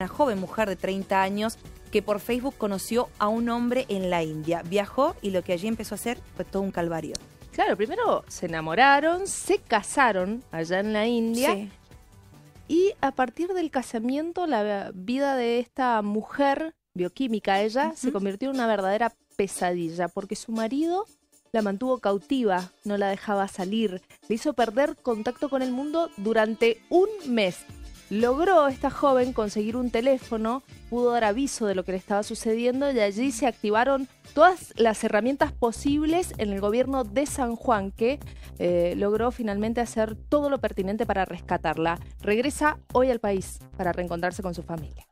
una joven mujer de 30 años que por Facebook conoció a un hombre en la India. Viajó y lo que allí empezó a hacer fue todo un calvario. Claro, primero se enamoraron, se casaron allá en la India. Y a partir del casamiento, la vida de esta mujer, bioquímica ella, se convirtió en una verdadera pesadilla, porque su marido la mantuvo cautiva, no la dejaba salir, le hizo perder contacto con el mundo durante un mes logró esta joven conseguir un teléfono, pudo dar aviso de lo que le estaba sucediendo y allí se activaron todas las herramientas posibles en el gobierno de San Juan que eh, logró finalmente hacer todo lo pertinente para rescatarla. Regresa hoy al país para reencontrarse con su familia.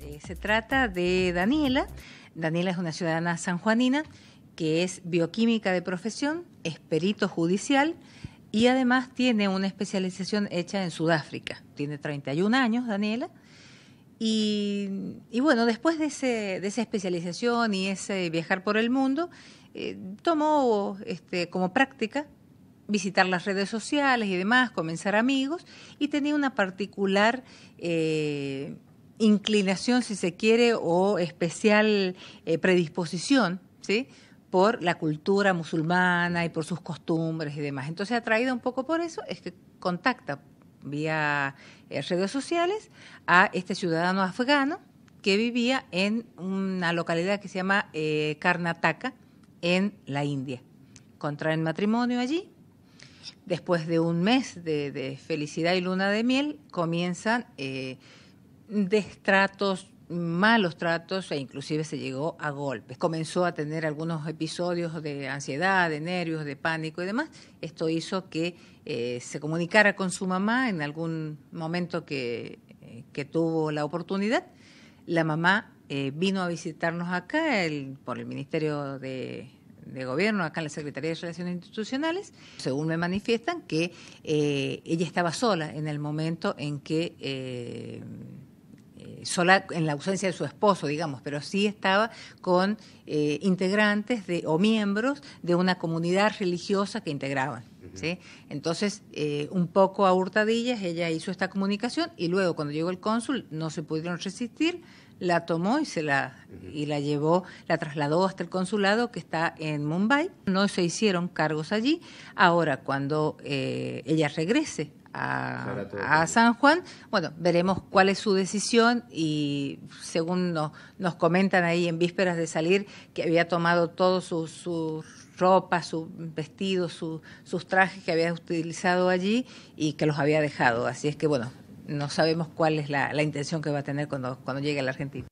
Eh, se trata de Daniela. Daniela es una ciudadana sanjuanina que es bioquímica de profesión, es perito judicial y además tiene una especialización hecha en Sudáfrica. Tiene 31 años, Daniela. Y, bueno, después de, esa especialización y ese viajar por el mundo, eh, tomó este, como práctica visitar las redes sociales y demás, comenzar amigos, y tenía una particular eh, inclinación, si se quiere, o especial eh, predisposición, ¿sí? por la cultura musulmana y por sus costumbres y demás. Entonces, atraída un poco por eso, es que contacta vía eh, redes sociales a este ciudadano afgano que vivía en una localidad que se llama eh, Karnataka, en la India. Contraen matrimonio allí. Después de un mes de, felicidad y luna de miel, comienzan eh, destratos, malos tratos e inclusive se llegó a golpes. Comenzó a tener algunos episodios de ansiedad, de nervios, de pánico y demás. Esto hizo que eh, se comunicara con su mamá en algún momento que, eh, que tuvo la oportunidad. La mamá eh, vino a visitarnos acá por el Ministerio de, de Gobierno, acá en la Secretaría de Relaciones Institucionales, según me manifiestan, que ella estaba sola en el momento en que sola en la ausencia de su esposo, digamos, pero sí estaba con eh, integrantes o miembros de una comunidad religiosa que integraban. ¿Sí? Entonces, eh, un poco a hurtadillas, ella hizo esta comunicación y luego cuando llegó el cónsul no se pudieron resistir, la tomó y se la y la llevó, la trasladó hasta el consulado que está en Mumbai. No se hicieron cargos allí. Ahora, cuando eh, ella regrese a, San Juan, bueno, veremos cuál es su decisión y según nos, nos comentan ahí en vísperas de salir que había tomado todo su, su ropa, sus vestidos, sus trajes que había utilizado allí y que los había dejado. Así es que, bueno, no sabemos cuál es la, la intención que va a tener cuando, cuando llegue a la Argentina.